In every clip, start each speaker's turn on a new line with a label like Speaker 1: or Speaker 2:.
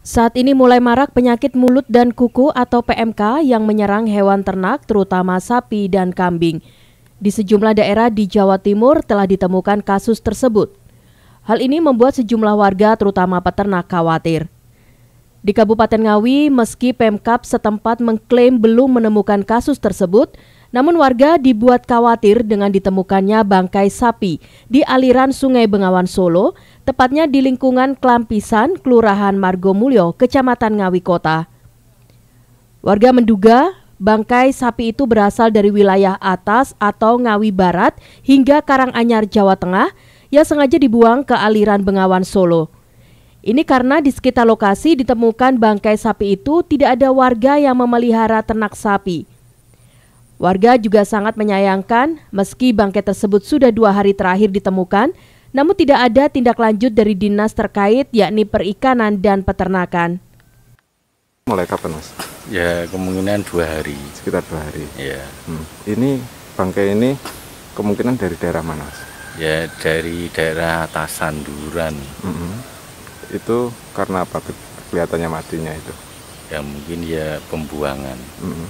Speaker 1: Saat ini mulai marak penyakit mulut dan kuku atau PMK yang menyerang hewan ternak terutama sapi dan kambing. Di sejumlah daerah di Jawa Timur telah ditemukan kasus tersebut. Hal ini membuat sejumlah warga terutama peternak khawatir. Di Kabupaten Ngawi, meski Pemkap setempat mengklaim belum menemukan kasus tersebut, namun warga dibuat khawatir dengan ditemukannya bangkai sapi di aliran Sungai Bengawan Solo, tepatnya di lingkungan Kelampisan, Kelurahan Margomulyo, Kecamatan Ngawi Kota. Warga menduga bangkai sapi itu berasal dari wilayah atas atau Ngawi Barat hingga Karanganyar, Jawa Tengah yang sengaja dibuang ke aliran Bengawan Solo. Ini karena di sekitar lokasi ditemukan bangkai sapi itu tidak ada warga yang memelihara ternak sapi. Warga juga sangat menyayangkan meski bangkai tersebut sudah dua hari terakhir ditemukan, namun tidak ada tindak lanjut dari dinas terkait yakni perikanan dan peternakan.
Speaker 2: Mulai kapan mas? Ya kemungkinan dua hari. Sekitar dua hari. Ya. Hmm. Ini bangkai ini kemungkinan dari daerah mana mas? Ya dari daerah Tasanduran. Mm -hmm. Itu karena apa kelihatannya matinya itu? Ya mungkin ya pembuangan. Mm -hmm.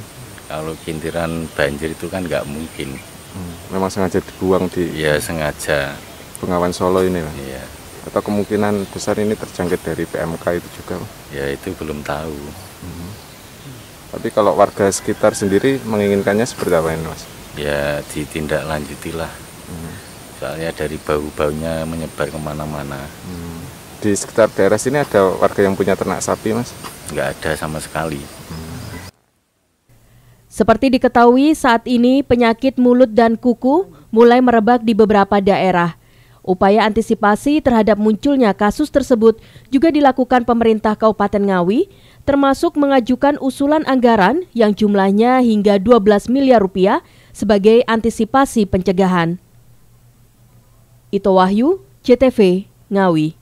Speaker 2: Kalau kintiran banjir itu kan nggak mungkin. Hmm, memang sengaja dibuang di. Iya sengaja. Pengawan Solo ini. Pak? Iya. Atau kemungkinan besar ini terjangkit dari PMK itu juga? Ya itu belum tahu. Hmm. Tapi kalau warga sekitar sendiri menginginkannya seperti apa ini mas? Ya ditindaklanjutilah. Hmm. Soalnya dari bau-baunya menyebar kemana-mana. Hmm. Di sekitar daerah sini ada warga yang punya ternak sapi mas? Nggak ada sama sekali. Hmm.
Speaker 1: Seperti diketahui, saat ini penyakit mulut dan kuku mulai merebak di beberapa daerah. Upaya antisipasi terhadap munculnya kasus tersebut juga dilakukan pemerintah Kabupaten Ngawi, termasuk mengajukan usulan anggaran yang jumlahnya hingga 12 miliar rupiah sebagai antisipasi pencegahan. Ito Wahyu, CTV, Ngawi.